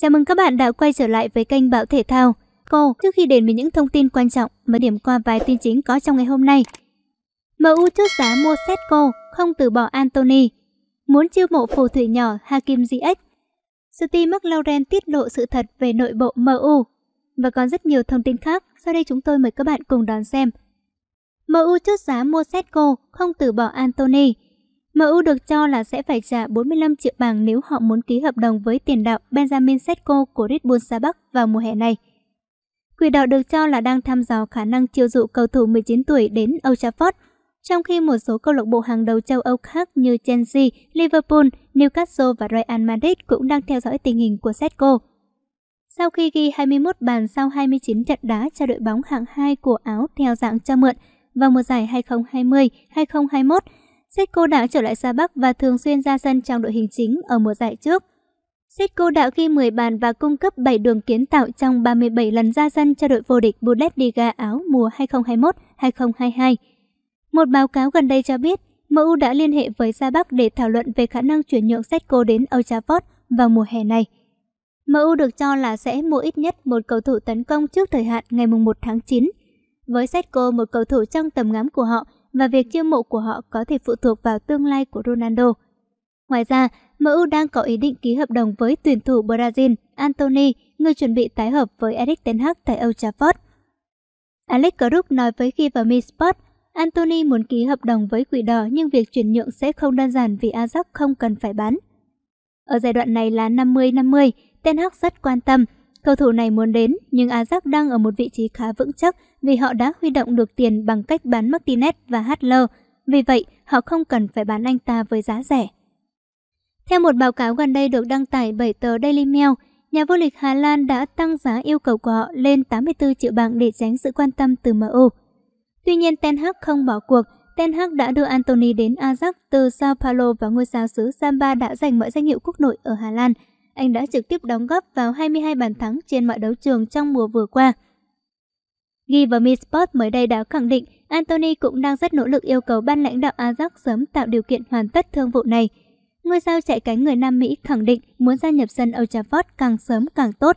Chào mừng các bạn đã quay trở lại với kênh Bảo Thể Thao. Cô, trước khi đến với những thông tin quan trọng, mời điểm qua vài tin chính có trong ngày hôm nay. MU chốt giá mua Setco, không từ bỏ Anthony. Muốn chiêu mộ phù thủy nhỏ Hakim Ziyech. Steve McLaurin tiết lộ sự thật về nội bộ MU. Và còn rất nhiều thông tin khác, sau đây chúng tôi mời các bạn cùng đón xem. MU chốt giá mua Setco, không từ bỏ Anthony. MU được cho là sẽ phải trả 45 triệu bảng nếu họ muốn ký hợp đồng với tiền đạo Benjamin Setko của Red Bull Sa Bắc vào mùa hè này. Quỷ đỏ được cho là đang thăm dò khả năng chiêu dụ cầu thủ 19 tuổi đến Old Trafford, trong khi một số câu lạc bộ hàng đầu châu Âu khác như Chelsea, Liverpool, Newcastle và Real Madrid cũng đang theo dõi tình hình của Setko. Sau khi ghi 21 bàn sau 29 trận đá cho đội bóng hạng 2 của Áo theo dạng cho mượn vào mùa giải 2020-2021, Setco đã trở lại xa Bắc và thường xuyên ra sân trong đội hình chính ở mùa giải trước. Setco đã ghi 10 bàn và cung cấp 7 đường kiến tạo trong 37 lần ra sân cho đội vô địch Bundesliga Áo mùa 2021-2022. Một báo cáo gần đây cho biết, MU đã liên hệ với Sa Bắc để thảo luận về khả năng chuyển nhượng Setco đến Old Trafford vào mùa hè này. MU được cho là sẽ mua ít nhất một cầu thủ tấn công trước thời hạn ngày 1 tháng 9. Với Setco, một cầu thủ trong tầm ngắm của họ và việc chiêu mộ của họ có thể phụ thuộc vào tương lai của Ronaldo. Ngoài ra, MU đang có ý định ký hợp đồng với tuyển thủ Brazil Anthony, người chuẩn bị tái hợp với Eric Ten Hag tại Old Trafford. Alex Crook nói với khi vào Mi Sport, Anthony muốn ký hợp đồng với quỷ đỏ nhưng việc chuyển nhượng sẽ không đơn giản vì Ajax không cần phải bán. Ở giai đoạn này là 50-50, Ten Hag rất quan tâm Cầu thủ này muốn đến, nhưng Ajax đang ở một vị trí khá vững chắc vì họ đã huy động được tiền bằng cách bán Martinez và Hadler. Vì vậy, họ không cần phải bán anh ta với giá rẻ. Theo một báo cáo gần đây được đăng tải bởi tờ Daily Mail, nhà vô địch Hà Lan đã tăng giá yêu cầu của họ lên 84 triệu bảng để tránh sự quan tâm từ MU. Tuy nhiên, Ten Hag không bỏ cuộc. Ten Hag đã đưa Anthony đến Ajax từ Sao Paulo và ngôi sao xứ Samba đã giành mọi danh hiệu quốc nội ở Hà Lan – anh đã trực tiếp đóng góp vào 22 bàn thắng trên mọi đấu trường trong mùa vừa qua. Ghi và Misport mới đây đã khẳng định Anthony cũng đang rất nỗ lực yêu cầu ban lãnh đạo Ajax sớm tạo điều kiện hoàn tất thương vụ này. Ngôi sao chạy cánh người Nam Mỹ khẳng định muốn gia nhập sân Old Trafford càng sớm càng tốt.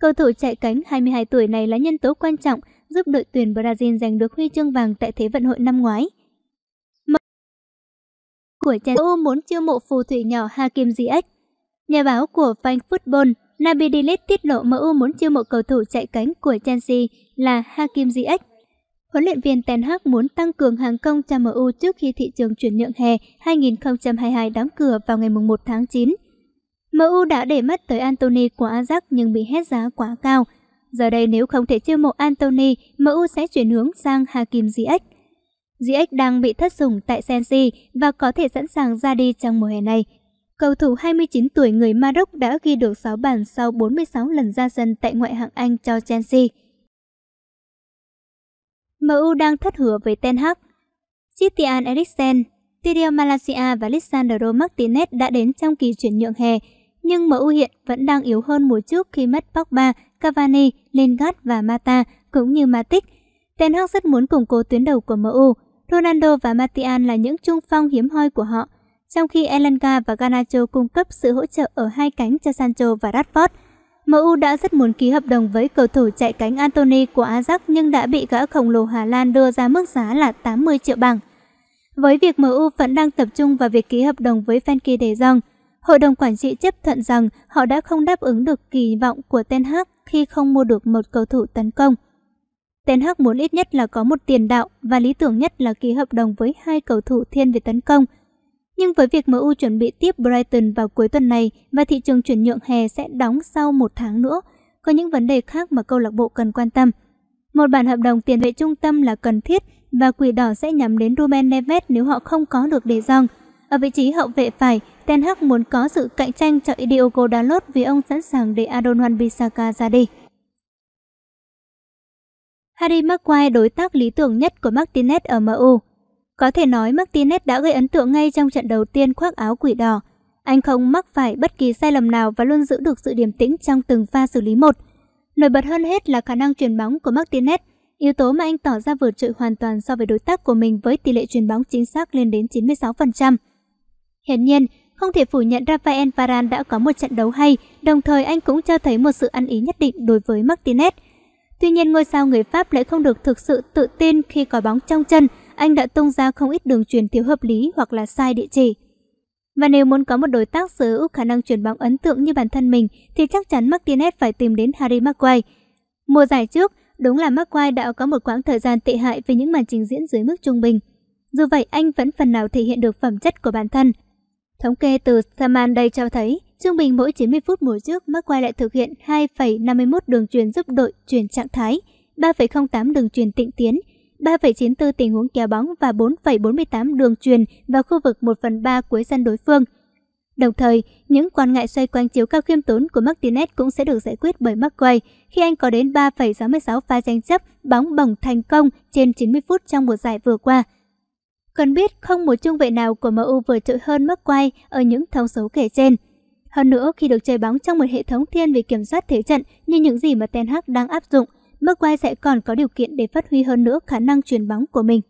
Cầu thủ chạy cánh 22 tuổi này là nhân tố quan trọng giúp đội tuyển Brazil giành được huy chương vàng tại Thế vận hội năm ngoái. Mở của U muốn chiêu mộ phù thủy nhỏ Hakim Ziyech Nhà báo của Fan Football Nabi Dilit tiết lộ MU muốn chiêu mộ cầu thủ chạy cánh của Chelsea là Hakim Ziyech. Huấn luyện viên Ten Hag muốn tăng cường hàng công cho MU trước khi thị trường chuyển nhượng hè 2022 đóng cửa vào ngày 1 tháng 9. MU đã để mắt tới Anthony của Ajax nhưng bị hét giá quá cao. Giờ đây nếu không thể chiêu mộ Anthony, MU sẽ chuyển hướng sang Hakim Ziyech. Ziyech đang bị thất sủng tại Chelsea và có thể sẵn sàng ra đi trong mùa hè này Cầu thủ 29 tuổi người Maroc đã ghi được 6 bàn sau 46 lần ra sân tại ngoại hạng Anh cho Chelsea. MU đang thất hứa với Ten Hag. Christian Eriksen, Tirio Malaysia và Lisandro Martinez đã đến trong kỳ chuyển nhượng hè, nhưng MU hiện vẫn đang yếu hơn mùa trước khi mất Pogba, Cavani, Lingard và Mata, cũng như Matic. Ten Hag rất muốn củng cố tuyến đầu của MU. Ronaldo và Martial là những trung phong hiếm hoi của họ – trong khi Elanga và Garnacho cung cấp sự hỗ trợ ở hai cánh cho Sancho và Rashford. MU đã rất muốn ký hợp đồng với cầu thủ chạy cánh Anthony của Ajax nhưng đã bị gã khổng lồ Hà Lan đưa ra mức giá là 80 triệu bảng. Với việc MU vẫn đang tập trung vào việc ký hợp đồng với Frenkie de Jong, hội đồng quản trị chấp thuận rằng họ đã không đáp ứng được kỳ vọng của Ten Hag khi không mua được một cầu thủ tấn công. Ten Hag muốn ít nhất là có một tiền đạo và lý tưởng nhất là ký hợp đồng với hai cầu thủ thiên về tấn công – nhưng với việc MU chuẩn bị tiếp Brighton vào cuối tuần này và thị trường chuyển nhượng hè sẽ đóng sau một tháng nữa, có những vấn đề khác mà câu lạc bộ cần quan tâm. Một bản hợp đồng tiền vệ trung tâm là cần thiết và quỷ đỏ sẽ nhắm đến Ruben Neves nếu họ không có được đề Jong. Ở vị trí hậu vệ phải, Ten Hag muốn có sự cạnh tranh cho Diogo Dalot vì ông sẵn sàng để Adon Wan-Bissaka ra đi. Harry Maguire đối tác lý tưởng nhất của Martinez ở MU. Có thể nói Martinez đã gây ấn tượng ngay trong trận đầu tiên khoác áo quỷ đỏ. Anh không mắc phải bất kỳ sai lầm nào và luôn giữ được sự điềm tĩnh trong từng pha xử lý một. Nổi bật hơn hết là khả năng truyền bóng của Martinez, yếu tố mà anh tỏ ra vượt trội hoàn toàn so với đối tác của mình với tỷ lệ truyền bóng chính xác lên đến 96%. Hiển nhiên, không thể phủ nhận Rafael Varane đã có một trận đấu hay, đồng thời anh cũng cho thấy một sự ăn ý nhất định đối với Martinez. Tuy nhiên ngôi sao người Pháp lại không được thực sự tự tin khi có bóng trong chân anh đã tung ra không ít đường truyền thiếu hợp lý hoặc là sai địa chỉ. Và nếu muốn có một đối tác sở hữu khả năng truyền bóng ấn tượng như bản thân mình thì chắc chắn Martinez phải tìm đến Harry Maguire. Mùa giải trước, đúng là Maguire đã có một quãng thời gian tệ hại với những màn trình diễn dưới mức trung bình. Dù vậy, anh vẫn phần nào thể hiện được phẩm chất của bản thân. Thống kê từ Saman đây cho thấy, trung bình mỗi 90 phút mùa trước, Maguire lại thực hiện 2,51 đường truyền giúp đội chuyển trạng thái, 3,08 đường truyền tịnh tiến, 3,94 tình huống kéo bóng và 4,48 đường truyền vào khu vực 1 phần 3 cuối sân đối phương. Đồng thời, những quan ngại xoay quanh chiếu cao khiêm tốn của Martinez cũng sẽ được giải quyết bởi McQuay khi anh có đến 3,66 pha tranh chấp bóng bổng thành công trên 90 phút trong một giải vừa qua. Cần biết không một trung vệ nào của MU vừa trội hơn McQuay ở những thông số kể trên. Hơn nữa, khi được chơi bóng trong một hệ thống thiên về kiểm soát thế trận như những gì mà Ten Hag đang áp dụng – Maguire sẽ còn có điều kiện để phát huy hơn nữa khả năng truyền bóng của mình.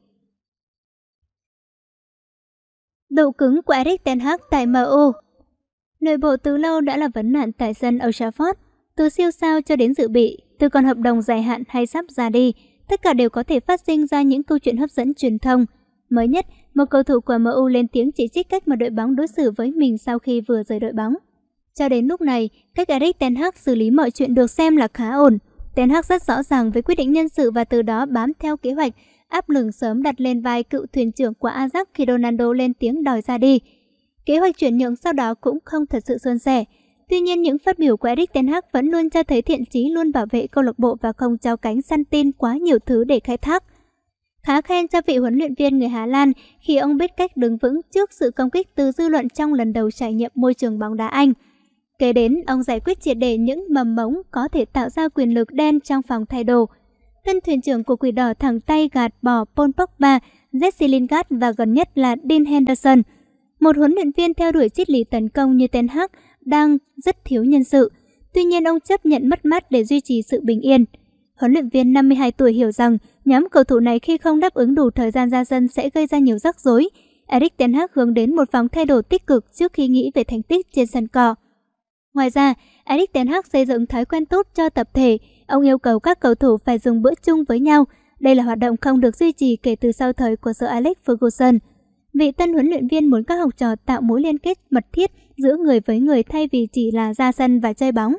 Độ cứng của Eric Ten Hag tại MU Nội bộ từ lâu đã là vấn nạn tại sân Old Trafford. Từ siêu sao cho đến dự bị, từ còn hợp đồng dài hạn hay sắp ra đi, tất cả đều có thể phát sinh ra những câu chuyện hấp dẫn truyền thông. Mới nhất, một cầu thủ của MU lên tiếng chỉ trích cách mà đội bóng đối xử với mình sau khi vừa rời đội bóng. Cho đến lúc này, cách Eric Ten Hag xử lý mọi chuyện được xem là khá ổn – Ten Hag rất rõ ràng với quyết định nhân sự và từ đó bám theo kế hoạch, áp lực sớm đặt lên vai cựu thuyền trưởng của Ajax khi Ronaldo lên tiếng đòi ra đi. Kế hoạch chuyển nhượng sau đó cũng không thật sự suôn sẻ. Tuy nhiên, những phát biểu của Eric Ten Hag vẫn luôn cho thấy thiện chí luôn bảo vệ câu lạc bộ và không trao cánh săn tin quá nhiều thứ để khai thác. Khá khen cho vị huấn luyện viên người Hà Lan khi ông biết cách đứng vững trước sự công kích từ dư luận trong lần đầu trải nghiệm môi trường bóng đá Anh. Kế đến, ông giải quyết triệt để những mầm mống có thể tạo ra quyền lực đen trong phòng thay đồ. Tân thuyền trưởng của quỷ đỏ thẳng tay gạt bỏ Paul Pogba, Jesse Lingard và gần nhất là Dean Henderson. Một huấn luyện viên theo đuổi triết lý tấn công như Ten Hag đang rất thiếu nhân sự. Tuy nhiên ông chấp nhận mất mát để duy trì sự bình yên. Huấn luyện viên 52 tuổi hiểu rằng nhóm cầu thủ này khi không đáp ứng đủ thời gian ra sân sẽ gây ra nhiều rắc rối. Eric Ten Hag hướng đến một vòng thay đổi tích cực trước khi nghĩ về thành tích trên sân cỏ. Ngoài ra, Erik Ten Hag xây dựng thói quen tốt cho tập thể. Ông yêu cầu các cầu thủ phải dùng bữa chung với nhau. Đây là hoạt động không được duy trì kể từ sau thời của Sir Alex Ferguson. Vị tân huấn luyện viên muốn các học trò tạo mối liên kết mật thiết giữa người với người thay vì chỉ là ra sân và chơi bóng.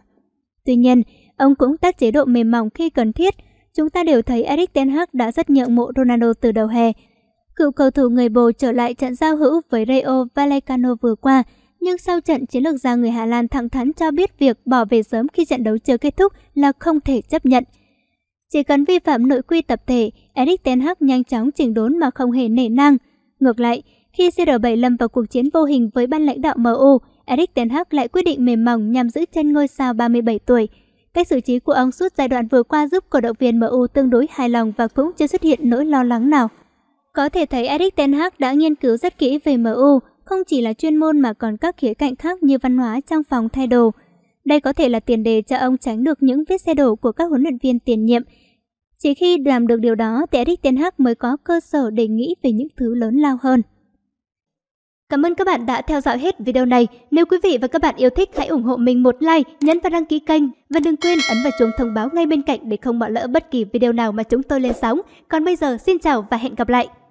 Tuy nhiên, ông cũng tách chế độ mềm mỏng khi cần thiết. Chúng ta đều thấy Erik Ten Hag đã rất nhượng mộ Ronaldo từ đầu hè. Cựu cầu thủ người Bồ trở lại trận giao hữu với Rayo Vallecano vừa qua – nhưng sau trận, chiến lược gia người Hà Lan thẳng thắn cho biết việc bỏ về sớm khi trận đấu chưa kết thúc là không thể chấp nhận. Chỉ cần vi phạm nội quy tập thể, Eric Ten Hag nhanh chóng chỉnh đốn mà không hề nể nang. Ngược lại, khi CR7 lâm vào cuộc chiến vô hình với ban lãnh đạo MU, Eric Ten Hag lại quyết định mềm mỏng nhằm giữ chân ngôi sao 37 tuổi. Cách xử trí của ông suốt giai đoạn vừa qua giúp cổ động viên MU tương đối hài lòng và cũng chưa xuất hiện nỗi lo lắng nào. Có thể thấy Eric Ten Hag đã nghiên cứu rất kỹ về MU, không chỉ là chuyên môn mà còn các khía cạnh khác như văn hóa, trang phòng, thay đồ. Đây có thể là tiền đề cho ông tránh được những vết xe đổ của các huấn luyện viên tiền nhiệm. Chỉ khi làm được điều đó thì Eric Ten Hag mới có cơ sở để nghĩ về những thứ lớn lao hơn. Cảm ơn các bạn đã theo dõi hết video này. Nếu quý vị và các bạn yêu thích hãy ủng hộ mình một like, nhấn và đăng ký kênh và đừng quên ấn vào chuông thông báo ngay bên cạnh để không bỏ lỡ bất kỳ video nào mà chúng tôi lên sóng. Còn bây giờ xin chào và hẹn gặp lại.